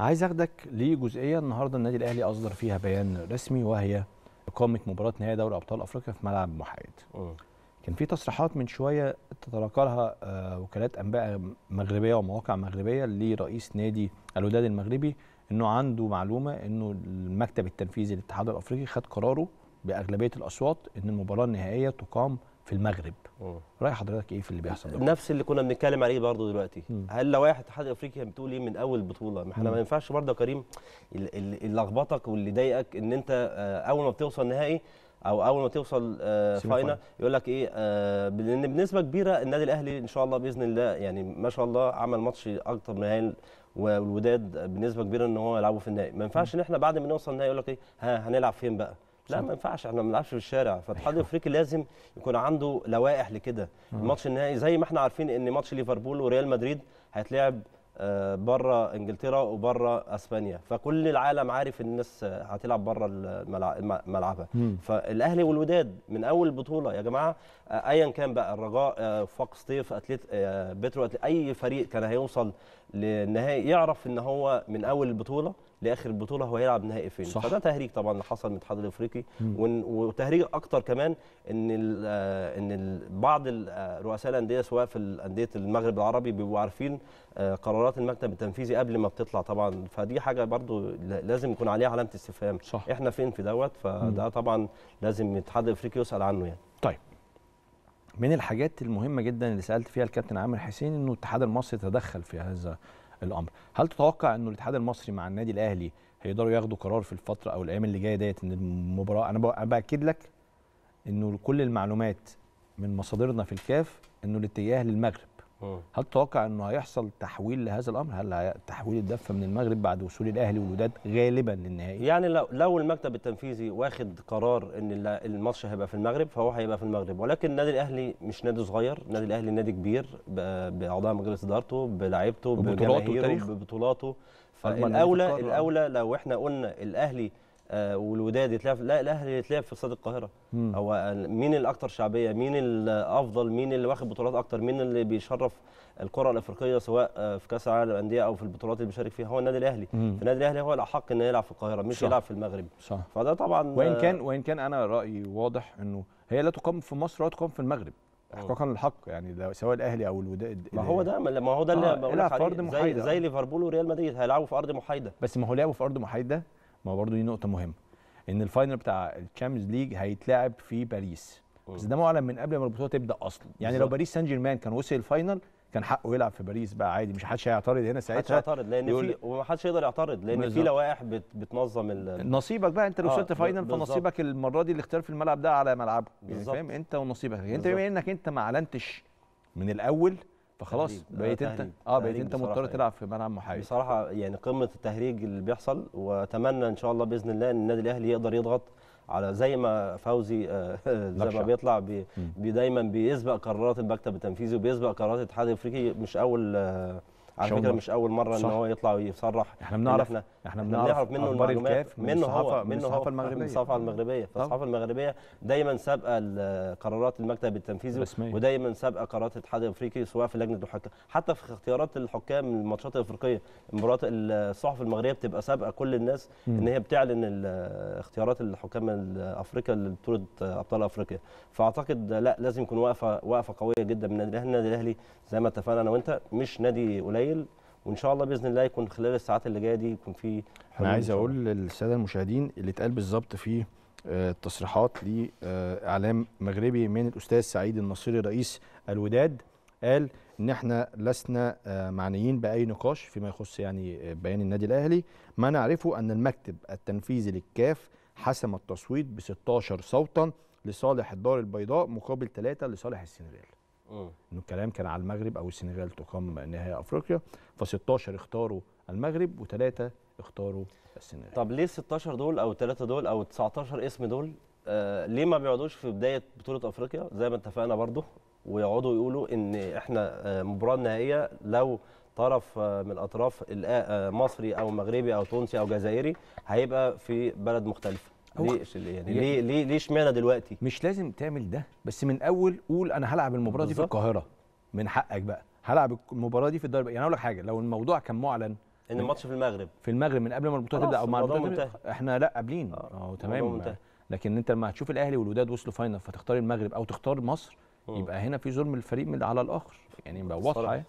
عايز اخدك لجزئيه النهارده النادي الاهلي اصدر فيها بيان رسمي وهي اقامه مباراه نهائي دوري ابطال افريقيا في ملعب محايد. كان في تصريحات من شويه تتناقلها آه، وكالات انباء مغربيه ومواقع مغربيه لرئيس نادي الوداد المغربي انه عنده معلومه انه المكتب التنفيذي للاتحاد الافريقي خد قراره باغلبيه الاصوات ان المباراه النهائيه تقام في المغرب راي حضرتك ايه في اللي بيحصل دلوقتي نفس اللي كنا بنتكلم عليه برضه دلوقتي مم. هل لو واحد اتحاد افريقيا بتقول ايه من اول بطوله ما احنا ما ينفعش برضه يا كريم اللي لخبطك واللي ضايقك ان انت آه، اول ما بتوصل نهائي او اول ما توصل آه، فاينل يقول لك ايه آه، لان بنسبه كبيره النادي الاهلي ان شاء الله باذن الله يعني ما شاء الله عمل ماتش اكتر من هايل والوداد بنسبه كبيره ان هو يلعبوا في النهائي ما ينفعش ان احنا بعد ما نوصل النهائي يقول لك ايه ها هنلعب فين بقى لا ما ينفعش احنا ما بنلعبش في الشارع فالاتحاد الافريقي أيوه. لازم يكون عنده لوائح لكده الماتش النهائي زي ما احنا عارفين ان ماتش ليفربول وريال مدريد هيتلعب آه، بره انجلترا وبره اسبانيا فكل العالم عارف ان الناس هتلعب بره ملعبها فالاهلي والوداد من اول بطوله يا جماعه آه، ايا كان بقى الرجاء آه، فاق طيف اتليت بترو أتليت اي فريق كان هيوصل للنهائي يعرف ان هو من اول البطوله لاخر البطوله هو يلعب نهائي فين صح. فده تهريج طبعا اللي حصل من الاتحاد الافريقي وتهريج اكتر كمان ان آه، ان بعض آه، رؤساء الانديه سواء في انديه المغرب العربي بيبقوا عارفين آه، قرارات المكتب التنفيذي قبل ما بتطلع طبعا فدي حاجه برضو لازم يكون عليها علامه استفهام احنا فين في دوت فده طبعا لازم الاتحاد الافريقي يسال عنه يعني طيب من الحاجات المهمه جدا اللي سالت فيها الكابتن عامر حسين انه الاتحاد المصري تدخل في هذا الامر هل تتوقع انه الاتحاد المصري مع النادي الاهلي هيقدروا ياخدوا قرار في الفتره او الايام اللي جايه ديت ان المباراه انا باكد لك انه كل المعلومات من مصادرنا في الكاف انه الاتجاه للمغرب آه. هل تتوقع انه هيحصل تحويل لهذا الامر؟ هل تحويل الدفه من المغرب بعد وصول الاهلي والوداد غالبا للنهائي؟ يعني لو لو المكتب التنفيذي واخد قرار ان الماتش هيبقى في المغرب فهو هيبقى في المغرب ولكن النادي الاهلي مش نادي صغير، النادي الاهلي نادي كبير باعضاء مجلس ادارته بلاعيبته بجماهيره ببطولاته فالاولى الاولى لو احنا قلنا الاهلي آه، والوداد يتلعب لا الاهلي يتلعب في استاد القاهره مم. هو مين الاكثر شعبيه مين الافضل مين اللي واخد بطولات اكتر مين اللي بيشرف الكره الافريقيه سواء آه، في كاس العالم للانديه او في البطولات اللي بيشارك فيها هو النادي الاهلي مم. النادي الاهلي هو الاحق انه يلعب في القاهره مش صح. يلعب في المغرب صح. فده طبعا آه، وان كان وان كان انا رايي واضح انه هي لا تقام في مصر ولا تقام في المغرب احقاقا للحق يعني سواء الاهلي او الوداد ما هو ده ما هو ده اللي آه بقول لك زي, زي ليفربول وريال مدريد هيلعبوا في ارض محايده بس ما هو لعبوا في ارض محايده ما برضو دي نقطه مهمه ان الفاينل بتاع الشامبيونز ليج هيتلعب في باريس بس ده معلن من قبل ما البطوله تبدا اصلا يعني بالزبط. لو باريس سان جيرمان كان وصل الفاينل كان حقه يلعب في باريس بقى عادي مش حدش هيعترض هنا ساعتها محدش هيعترض لان في ومحدش يقدر يعترض لان بالزبط. في لوائح بت... بتنظم ال... نصيبك بقى انت لو وصلت آه فاينل فنصيبك المره دي الاختيار في الملعب ده على ملعبه يعني فاهم انت ونصيبك يعني انت بما انك انت ما اعلنتش من الاول فخلاص بقيت انت اه بقيت انت آه، مضطر يعني. تلعب في ملعب محايد بصراحه يعني قمه التهريج اللي بيحصل واتمنى ان شاء الله باذن الله ان النادي الاهلي يقدر يضغط على زي ما فوزي آه، زي ما بيطلع بي دايما بيسبق قرارات المكتب التنفيذي وبيسبق قرارات الاتحاد الافريقي مش اول آه، على فكره مش اول مره صح. ان هو يطلع ويصرح احنا بنعرف احنا, احنا بنعرف منه المعلومات منه من منه هو من الصحافه المغربيه فالصحافه المغربيه دايما سابقه قرارات المكتب التنفيذي ودايما سابقه قرارات الاتحاد الافريقي سواء في لجنه الحكام حتى في اختيارات الحكام الماتشات الافريقيه المباريات الصحف المغربيه بتبقى سابقه كل الناس ان هي بتعلن اختيارات الحكام الافريقيه لبطوله ابطال افريقيا فاعتقد لا لازم يكون واقفه واقفه قويه جدا من النادي الاهلي زي ما اتفقنا انا وانت مش نادي قليل قليل وان شاء الله باذن الله يكون خلال الساعات اللي جايه دي يكون في انا عايز اقول للساده المشاهدين اللي اتقال بالظبط في التصريحات آه، لاعلام آه، مغربي من الاستاذ سعيد النصيري رئيس الوداد قال ان احنا لسنا آه، معنيين باي نقاش فيما يخص يعني بيان النادي الاهلي ما نعرفه ان المكتب التنفيذي للكاف حسم التصويت ب 16 صوتا لصالح الدار البيضاء مقابل ثلاثه لصالح السنغال انه الكلام كان على المغرب او السنغال تقام نهائي افريقيا ف16 اختاروا المغرب وثلاثه اختاروا السنغال طب ليه 16 دول او 3 دول او 19 اسم دول آه ليه ما بيقعدوش في بدايه بطوله افريقيا زي ما اتفقنا برضه ويقعدوا يقولوا ان احنا آه مباراه نهائيه لو طرف آه، من الاطراف آه، مصري او مغربي او تونسي او جزائري هيبقى في بلد مختلفه ليش يعني ليه ليه ليه اشمعنى دلوقتي؟ مش لازم تعمل ده بس من اول قول انا هلعب المباراه دي في القاهره من حقك بقى هلعب المباراه دي في الدوري يعني اقول لك حاجه لو الموضوع كان معلن ان الماتش في المغرب في المغرب من قبل ما البطوله تبدا او مع البطوله احنا لا قابلين اه, آه، تمام لكن انت لما هتشوف الاهلي والوداد وصلوا فاينل فتختار المغرب او تختار مصر يبقى هنا في ظلم الفريق من على الاخر يعني بقى واضحه